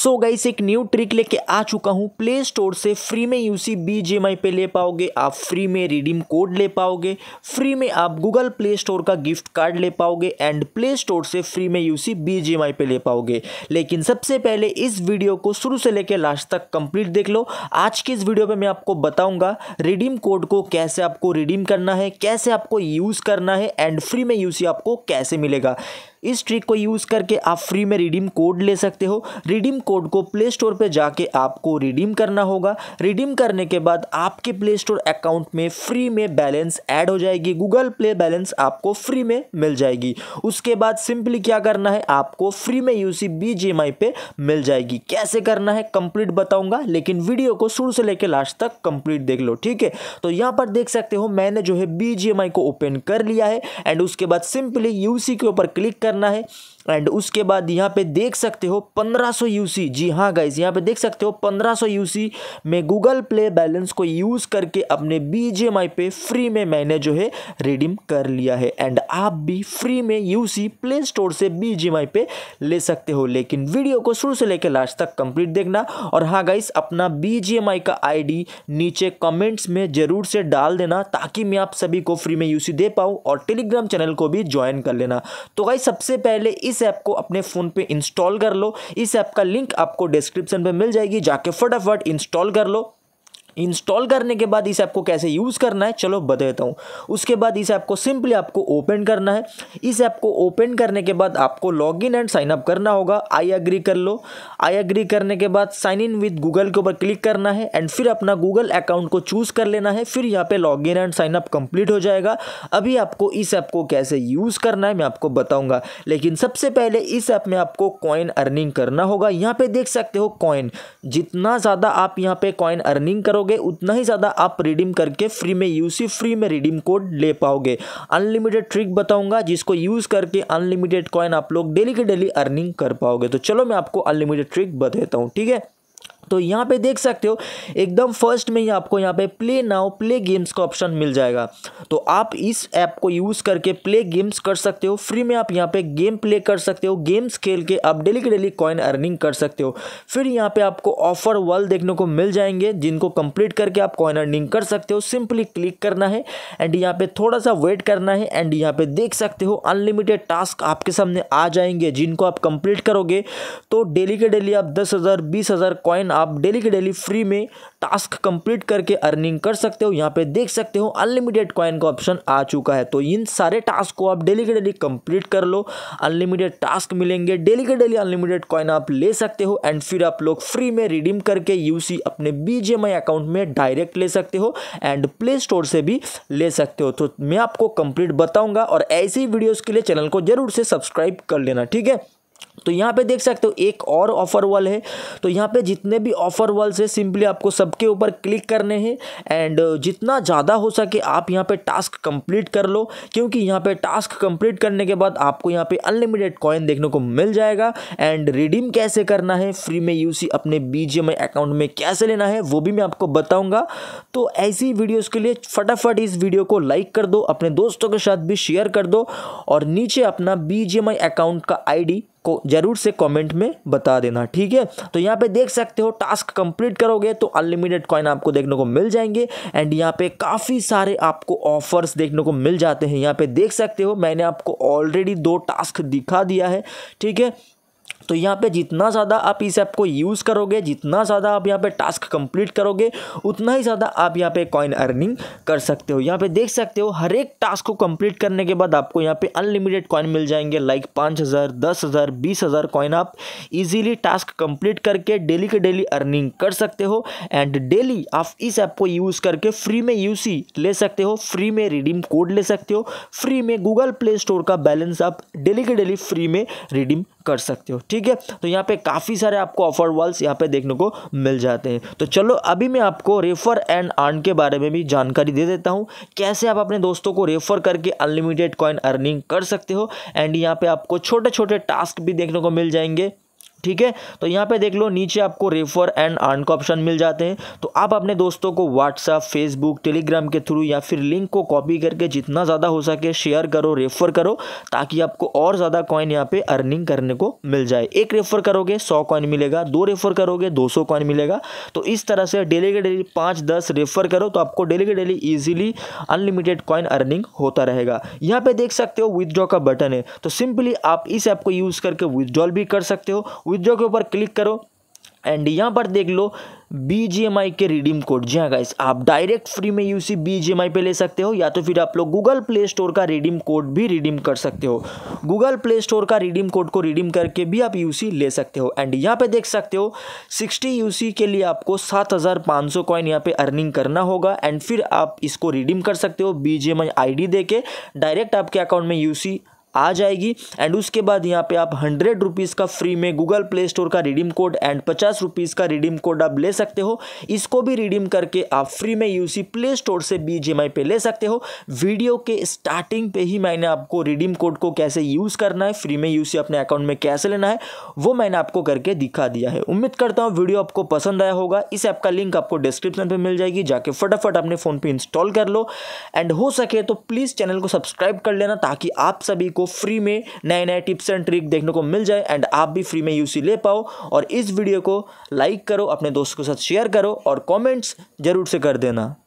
सो गई एक new trick लेके आ चुका हूँ प्ले स्टोर से फ्री में यूसी बी जे माई पे ले पाओगे आप फ्री में रिडीम कोड ले पाओगे फ्री में आप गूगल प्ले स्टोर का गिफ्ट कार्ड ले पाओगे एंड प्ले स्टोर से फ्री में यूसी बी जे माई पे ले पाओगे लेकिन सबसे पहले इस वीडियो को शुरू से लेकर लास्ट तक कंप्लीट देख लो आज की इस वीडियो पर मैं आपको बताऊँगा रिडीम कोड को कैसे आपको रिडीम करना है कैसे आपको यूज़ करना है एंड फ्री में यूसी आपको कैसे मिलेगा इस ट्रिक को यूज़ करके आप फ्री में रिडीम कोड ले सकते हो रिडीम कोड को प्ले स्टोर पर जाके आपको रिडीम करना होगा रिडीम करने के बाद आपके प्ले स्टोर अकाउंट में फ्री में बैलेंस ऐड हो जाएगी गूगल प्ले बैलेंस आपको फ्री में मिल जाएगी उसके बाद सिंपली क्या करना है आपको फ्री में यूसी बीजीएमआई पे मिल जाएगी कैसे करना है कंप्लीट बताऊंगा लेकिन वीडियो को शुरू से लेकर लास्ट तक कंप्लीट देख लो ठीक है तो यहाँ पर देख सकते हो मैंने जो है बीजीएमआई को ओपन कर लिया है एंड उसके बाद सिंपली यूसी के ऊपर क्लिक कर करना है एंड उसके बाद यहाँ पे देख सकते हो 1500 यूसी जी हाँ गाइज यहाँ पे देख सकते हो 1500 यूसी में गूगल प्ले बैलेंस को यूज़ करके अपने आई पे फ्री में मैंने जो है रिडीम कर लिया है एंड आप भी फ्री में यूसी प्ले स्टोर से आई पे ले सकते हो लेकिन वीडियो को शुरू से लेकर लास्ट तक कंप्लीट देखना और हाँ गाइज अपना आई का डी नीचे कमेंट्स में ज़रूर से डाल देना ताकि मैं आप सभी को फ्री में सी दे पाऊँ और टेलीग्राम चैनल को भी ज्वाइन कर लेना तो गाइज सबसे पहले इस इस ऐप को अपने फ़ोन पे इंस्टॉल कर लो इस ऐप का लिंक आपको डिस्क्रिप्शन में मिल जाएगी जाके फटाफट इंस्टॉल कर लो इंस्टॉल करने के बाद इस ऐप को कैसे यूज़ करना है चलो बताता हूँ उसके बाद इस ऐप को सिंपली आपको ओपन करना है इस ऐप को ओपन करने के बाद आपको लॉगिन एंड साइन अप करना होगा आई एग्री कर लो आई एग्री करने के बाद साइन इन विद गूगल के ऊपर क्लिक करना है एंड फिर अपना गूगल अकाउंट को चूज़ कर लेना है फिर यहाँ पर log in and sign up complete हो जाएगा अभी आपको इस ऐप को कैसे यूज़ करना है मैं आपको बताऊँगा लेकिन सबसे पहले इस ऐप में आपको कॉइन अर्निंग करना होगा यहाँ पर देख सकते हो कॉइन जितना ज़्यादा आप यहाँ पर कॉइन अर्निंग करो करोगे उतना ही ज़्यादा आप रिडीम करके फ्री में यूसी फ्री में रिडीम कोड ले पाओगे अनलिमिटेड ट्रिक बताऊंगा जिसको यूज़ करके अनलिमिटेड कॉइन आप लोग डेली के डेली अर्निंग कर पाओगे तो चलो मैं आपको अनलिमिटेड ट्रिक बताता हूँ ठीक है तो यहाँ पे देख सकते हो एकदम फर्स्ट में ही आपको यहाँ पे प्ले नाउ प्ले गेम्स का ऑप्शन मिल जाएगा तो आप इस ऐप को यूज़ करके प्ले गेम्स कर सकते हो फ्री में आप यहाँ पे गेम प्ले कर सकते हो गेम्स खेल के आप डेली के डेली कॉइन अर्निंग कर सकते हो फिर यहाँ पे आपको ऑफर वॉल देखने को मिल जाएंगे जिनको कंप्लीट करके आप कॉइन अर्निंग कर सकते हो सिंपली क्लिक करना है एंड यहाँ पर थोड़ा सा वेट करना है एंड यहाँ पर देख सकते हो अनलिमिटेड टास्क आपके सामने आ जाएंगे जिनको आप कंप्लीट करोगे तो डेली के डेली आप दस हज़ार बीस हज़ार कॉइन आप डेली के डेली फ्री में टास्क कंप्लीट करके अर्निंग कर सकते हो यहाँ पे देख सकते हो अनलिमिटेड कॉइन का ऑप्शन आ चुका है तो इन सारे टास्क को आप डेली के डेली कंप्लीट कर लो अनलिमिटेड टास्क मिलेंगे डेली के डेली अनलिमिटेड कॉइन आप ले सकते हो एंड फिर आप लोग फ्री में रिडीम करके यूसी अपने बीजेएमआई अकाउंट में डायरेक्ट ले सकते हो एंड प्ले स्टोर से भी ले सकते हो तो मैं आपको कंप्लीट बताऊंगा और ऐसी वीडियोज के लिए चैनल को जरूर से सब्सक्राइब कर लेना ठीक है तो यहाँ पे देख सकते हो एक और ऑफर वॉल है तो यहाँ पे जितने भी ऑफर वॉल्स है सिंपली आपको सबके ऊपर क्लिक करने हैं एंड जितना ज़्यादा हो सके आप यहाँ पे टास्क कंप्लीट कर लो क्योंकि यहाँ पे टास्क कंप्लीट करने के बाद आपको यहाँ पे अनलिमिटेड कॉइन देखने को मिल जाएगा एंड रिडीम कैसे करना है फ्री में यू अपने बी अकाउंट में कैसे लेना है वो भी मैं आपको बताऊँगा तो ऐसी वीडियोज़ के लिए फटाफट इस वीडियो को लाइक कर दो अपने दोस्तों के साथ भी शेयर कर दो और नीचे अपना बी अकाउंट का आई को ज़रूर से कमेंट में बता देना ठीक है तो यहाँ पे देख सकते हो टास्क कंप्लीट करोगे तो अनलिमिटेड कॉइन आपको देखने को मिल जाएंगे एंड यहाँ पे काफ़ी सारे आपको ऑफर्स देखने को मिल जाते हैं यहाँ पे देख सकते हो मैंने आपको ऑलरेडी दो टास्क दिखा दिया है ठीक है तो यहाँ पे जितना ज़्यादा आप इस ऐप को यूज़ करोगे जितना ज़्यादा आप यहाँ पे टास्क कंप्लीट करोगे उतना ही ज़्यादा आप यहाँ पे कॉइन अर्निंग कर सकते हो यहाँ पे देख सकते हो हर एक टास्क को कंप्लीट करने के बाद आपको यहाँ पे अनलिमिटेड कॉइन मिल जाएंगे लाइक पाँच हज़ार दस हज़ार बीस हज़ार कॉइन आप इजीली टास्क कंप्लीट करके डेली के डेली अर्निंग कर सकते हो एंड डेली आप इस ऐप को यूज़ करके फ्री में यू ले सकते हो फ्री में रिडीम कोड ले सकते हो फ्री में गूगल प्ले स्टोर का बैलेंस आप डेली के डेली फ्री में रिडीम कर सकते हो ठीक है तो यहाँ पे काफ़ी सारे आपको ऑफर वॉल्स यहाँ पे देखने को मिल जाते हैं तो चलो अभी मैं आपको रेफर एंड अर्न के बारे में भी जानकारी दे देता हूँ कैसे आप अपने दोस्तों को रेफर करके अनलिमिटेड कॉइन अर्निंग कर सकते हो एंड यहाँ पे आपको छोटे छोटे टास्क भी देखने को मिल जाएंगे ठीक है तो यहाँ पे देख लो नीचे आपको रेफर एंड अर्न का ऑप्शन मिल जाते हैं तो आप अपने दोस्तों को व्हाट्सअप फेसबुक टेलीग्राम के थ्रू या फिर लिंक को कॉपी करके जितना ज़्यादा हो सके शेयर करो रेफर करो ताकि आपको और ज़्यादा कॉइन यहाँ पे अर्निंग करने को मिल जाए एक रेफर करोगे सौ कॉइन मिलेगा दो रेफर करोगे दो सौ कॉइन मिलेगा तो इस तरह से डेली के डेली पाँच दस रेफर करो तो आपको डेली के daily easily unlimited coin earning होता रहेगा यहाँ पर देख सकते हो विदड्रॉ का बटन है तो सिंपली आप इस ऐप को यूज़ करके विदड्रॉल भी कर सकते हो विदड्रॉ के ऊपर क्लिक करो एंड यहाँ पर देख लो बी जी एम आई के रिडीम कोड जी हाँ गाइस आप डायरेक्ट फ्री में U C B G M I पे ले सकते हो या तो फिर आप लोग गूगल प्ले स्टोर का रिडीम कोड भी रिडीम कर सकते हो गूगल प्ले स्टोर का रिडीम कोड को रिडीम करके भी आप यू सी ले सकते हो एंड यहाँ पे देख सकते हो सिक्सटी यू सी के लिए आपको सात हज़ार पाँच सौ कॉइन यहाँ पर अर्निंग करना होगा एंड फिर आप इसको रिडीम कर सकते हो B G M I I D दे के डायरेक्ट आपके अकाउंट में यू सी आ जाएगी एंड उसके बाद यहाँ पे आप हंड्रेड रुपीज़ का फ्री में गूगल प्ले स्टोर का रिडीम कोड एंड पचास रुपीज़ का रिडीम कोड आप ले सकते हो इसको भी रिडीम करके आप फ्री में यूसी प्ले स्टोर से बी पे ले सकते हो वीडियो के स्टार्टिंग पे ही मैंने आपको रिडीम कोड को कैसे यूज़ करना है फ्री में यूसी अपने अकाउंट में कैसे लेना है वो मैंने आपको करके दिखा दिया है उम्मीद करता हूँ वीडियो आपको पसंद आया होगा इस ऐप का लिंक आपको डिस्क्रिप्शन पर मिल जाएगी जाके फटाफट अपने फ़ोन पर इंस्टॉल कर लो एंड हो सके तो प्लीज़ चैनल को सब्सक्राइब कर लेना ताकि आप सभी को आपको फ्री में नए नए टिप्स एंड ट्रिक देखने को मिल जाए एंड आप भी फ्री में यूसी ले पाओ और इस वीडियो को लाइक करो अपने दोस्तों के साथ शेयर करो और कॉमेंट्स ज़रूर से कर देना